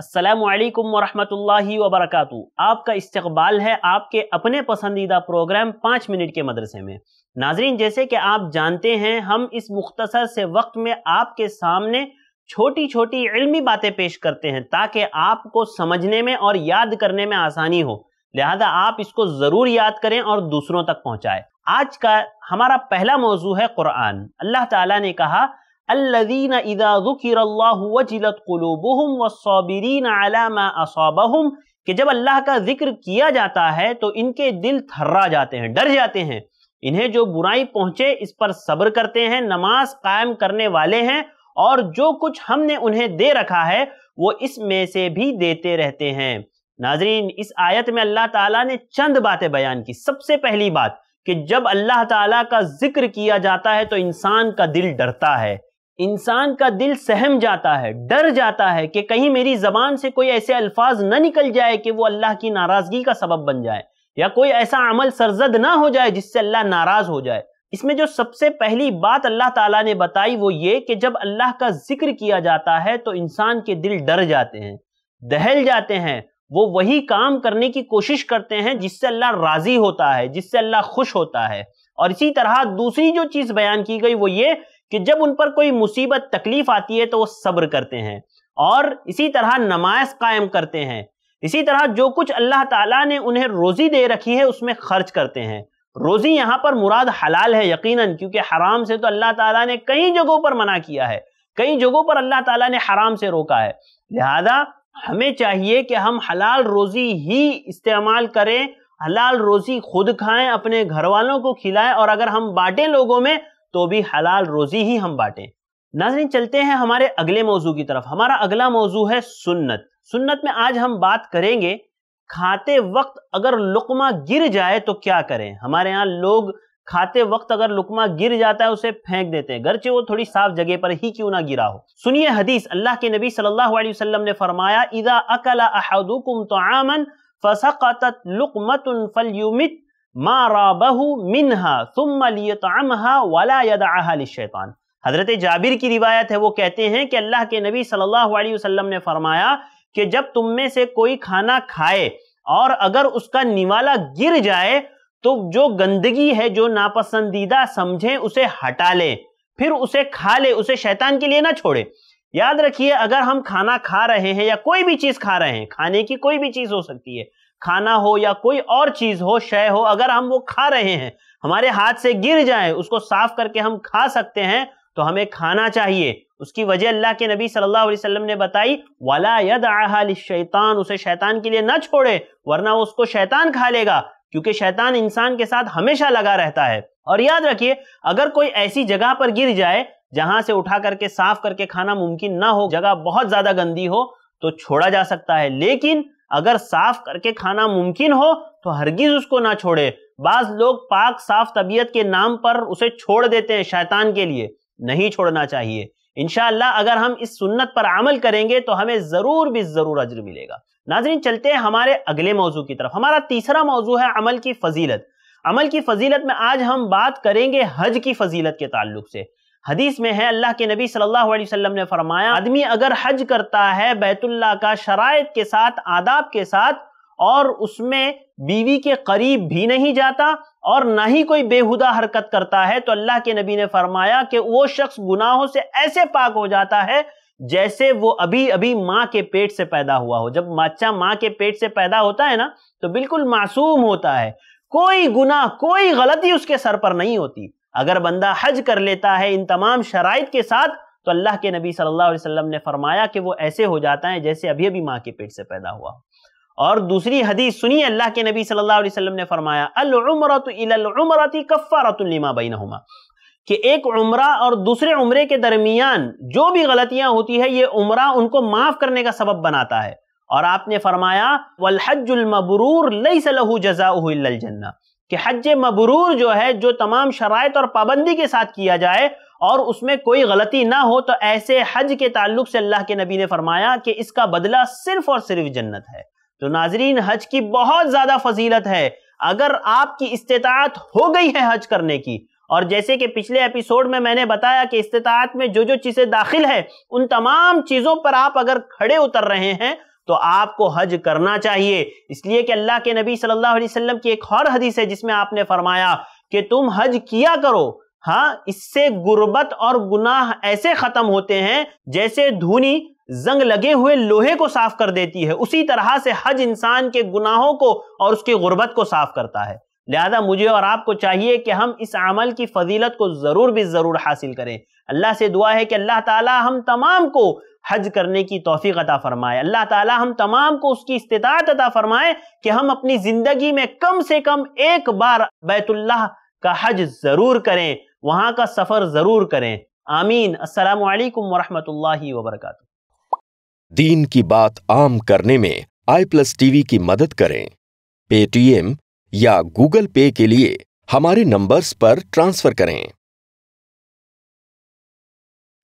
السلام علیکم ورحمۃ اللہ وبرکاتہ آپ کا استقبال ہے آپ کے اپنے پسندیدہ پروگرام پانچ منٹ کے مدرسے میں ناظرین جیسے کہ آپ جانتے ہیں ہم اس مختصر سے وقت میں آپ کے سامنے چھوٹی چھوٹی علمی باتیں پیش کرتے ہیں تاکہ آپ کو سمجھنے میں اور یاد کرنے میں آسانی ہو لہذا آپ اس کو ضرور یاد کریں اور دوسروں تک پہنچائے آج کا ہمارا پہلا موضوع ہے قرآن اللہ تعالیٰ نے کہا الذين اذا ذكر الله وجلت قلوبهم والصابرين على ما اصابهم کہ جب اللہ کا ذکر کیا جاتا ہے تو ان کے دل تھرا جاتے ہیں ڈر جاتے ہیں انہیں جو برائی پہنچے اس پر صبر کرتے ہیں نماز قائم کرنے والے ہیں اور جو کچھ ہم نے انہیں دے رکھا ہے وہ اس میں سے بھی دیتے رہتے ہیں ناظرین اس آیت میں اللہ تعالیٰ نے چند باتیں بیان کی سب سے پہلی بات کہ جب اللہ تعالیٰ کا ذکر کیا جاتا ہے تو انسان کا دل ڈرتا ہے انسان کا دل سہم جاتا ہے ڈر جاتا ہے کہ کہیں میری زبان سے کوئی ایسے الفاظ نہ نکل جائے کہ وہ اللہ کی ناراضگی کا سبب بن جائے یا کوئی ایسا عمل سرزد نہ ہو جائے جس سے اللہ ناراض ہو جائے اس میں جو سب سے پہلی بات اللہ تعالیٰ نے بتائی وہ یہ کہ جب اللہ کا ذکر کیا جاتا ہے تو انسان کے دل ڈر جاتے ہیں دہل جاتے ہیں وہ وہی کام کرنے کی کوشش کرتے ہیں جس سے اللہ راضی ہوتا ہے جس سے اللہ خوش ہوتا ہے اور اسی طرح دوسری جو چیز بیان کی گئی وہ یہ کہ جب ان پر کوئی مصیبت تکلیف آتی ہے تو وہ صبر کرتے ہیں اور اسی طرح نماز قائم کرتے ہیں اسی طرح جو کچھ اللہ تعالیٰ نے انہیں روزی دے رکھی ہے اس میں خرچ کرتے ہیں روزی یہاں پر مراد حلال ہے یقیناً کیونکہ حرام سے تو اللہ تعالیٰ نے کئی جگہوں پر منع کیا ہے کئی جگہوں پر اللہ تعالیٰ نے حرام سے روکا ہے لہذا ہمیں چاہیے کہ ہم حلال روزی ہی استعمال کریں حلال روزی خود کھائیں اپنے گھر والوں کو کھلائیں اور اگر ہم بانٹیں لوگوں میں تو بھی حلال روزی ہی ہم ناظرین چلتے ہیں ہمارے اگلے موضوع کی طرف ہمارا اگلا موضوع ہے سنت سنت میں آج ہم بات کریں گے کھاتے وقت اگر لقمہ گر جائے تو کیا کریں ہمارے ہاں لوگ کھاتے وقت اگر لقمہ گر جاتا ہے اسے پھینک دیتے ہیں گرچہ وہ تھوڑی صاف جگہ پر ہی کیوں نہ گرا ہو سنیے حدیث اللہ کے نبی صلی اللہ علیہ وسلم نے فرمایا حضرت جابر کی روایت ہے وہ کہتے ہیں کہ اللہ کے نبی صلی اللہ علیہ وسلم نے فرمایا کہ جب تم میں سے کوئی کھانا کھائے اور اگر اس کا نوالا گر جائے تو جو گندگی ہے جو ناپسندیدہ سمجھیں اسے ہٹا لے پھر اسے کھا لے اسے شیطان کے لیے نہ چھوڑے یاد رکھیے اگر ہم کھانا کھا رہے ہیں یا کوئی بھی چیز کھا رہے ہیں کھانے کی کوئی بھی چیز ہو سکتی ہے کھانا ہو یا کوئی اور چیز ہو شے ہو اگر ہم وہ کھا رہے ہیں ہمارے ہاتھ سے گر جائے اس کو صاف کر کے ہم کھا سکتے ہیں تو ہمیں کھانا چاہیے اس کی وجہ اللہ کے نبی صلی اللہ علیہ وسلم نے بتائی اسے شیطان کے لیے نہ چھوڑے ورنہ اس کو شیطان کھا لے گا کیونکہ شیطان انسان کے ساتھ ہمیشہ لگا رہتا ہے اور یاد رکھیے اگر کوئی ایسی جگہ پر گر جائے جہاں سے اٹھا کر کے صاف کر کے کھانا ممکن نہ ہو جگہ بہت زیادہ گندی ہو تو چھوڑا جا سکتا ہے لیکن اگر صاف کر کے کھانا ممکن ہو تو ہرگز اس کو نہ چھوڑے بعض لوگ پاک صاف طبیعت کے نام پر اسے چھوڑ دیتے ہیں شیطان کے لیے نہیں چھوڑنا چاہیے انشاءاللہ اگر ہم اس سنت پر عمل کریں گے تو ہمیں ضرور بھی ضرور عجر ملے گا ناظرین چلتے ہیں ہمارے اگلے موضوع کی طرف ہمارا تیسرا موضوع ہے عمل کی فضیلت عمل کی فضیلت میں آج ہم بات کریں گے حج کی فضیلت کے تعلق سے حدیث میں ہے اللہ کے نبی صلی اللہ علیہ وسلم نے فرمایا آدمی اگر حج کرتا ہے بیت اللہ کا شرائط کے ساتھ آداب کے ساتھ اور اس میں بیوی کے قریب بھی نہیں جاتا اور نہ ہی کوئی بےہدا حرکت کرتا ہے تو اللہ کے نبی نے فرمایا کہ وہ شخص گناہوں سے ایسے پاک ہو جاتا ہے جیسے وہ ابھی ابھی ماں کے پیٹ سے پیدا ہوا ہو جب بچہ ماں کے پیٹ سے پیدا ہوتا ہے نا تو بالکل معصوم ہوتا ہے کوئی گناہ کوئی غلطی اس کے سر پر نہیں ہوتی اگر بندہ حج کر لیتا ہے ان تمام شرائط کے ساتھ تو اللہ کے نبی صلی اللہ علیہ وسلم نے فرمایا کہ وہ ایسے ہو جاتا ہے جیسے ابھی ابھی ماں کے پیٹ سے پیدا ہوا اور دوسری حدیث سنیے اللہ کے نبی صلی اللہ علیہ وسلم نے بینہما کہ ایک عمرہ اور دوسرے عمرے کے درمیان جو بھی غلطیاں ہوتی ہے یہ عمرہ ان کو معاف کرنے کا سبب بناتا ہے اور آپ نے فرمایا جَزَاؤُهُ إِلَّا الْجَنَّةِ کہ حج مبرور جو ہے جو تمام شرائط اور پابندی کے ساتھ کیا جائے اور اس میں کوئی غلطی نہ ہو تو ایسے حج کے تعلق سے اللہ کے نبی نے فرمایا کہ اس کا بدلہ صرف اور صرف جنت ہے تو ناظرین حج کی بہت زیادہ فضیلت ہے اگر آپ کی استطاعت ہو گئی ہے حج کرنے کی اور جیسے کہ پچھلے اپیسوڈ میں میں نے بتایا کہ استطاعت میں جو جو چیزیں داخل ہیں ان تمام چیزوں پر آپ اگر کھڑے اتر رہے ہیں تو آپ کو حج کرنا چاہیے اس لیے کہ اللہ کے نبی صلی اللہ علیہ وسلم کی ایک اور حدیث ہے جس میں آپ نے فرمایا کہ تم حج کیا کرو ہاں اس سے غربت اور گناہ ایسے ختم ہوتے ہیں جیسے دھونی زنگ لگے ہوئے لوہے کو صاف کر دیتی ہے اسی طرح سے حج انسان کے گناہوں کو اور اس کی غربت کو صاف کرتا ہے لہذا مجھے اور آپ کو چاہیے کہ ہم اس عمل کی فضیلت کو ضرور بھی ضرور حاصل کریں اللہ سے دعا ہے کہ اللہ تعالی ہم تمام کو حج کرنے کی توفیق عطا فرمائے اللہ تعالی ہم تمام کو اس کی استطاعت عطا فرمائے کہ ہم اپنی زندگی میں کم سے کم ایک بار بیت اللہ کا حج ضرور کریں وہاں کا سفر ضرور کریں آمین السلام علیکم ورحمۃ اللہ وبرکاتہ دین کی بات عام کرنے میں آئی پلس ٹی وی کی مدد کریں پے ٹی ایم یا گوگل پے کے لیے ہمارے نمبرز پر ٹرانسفر کریں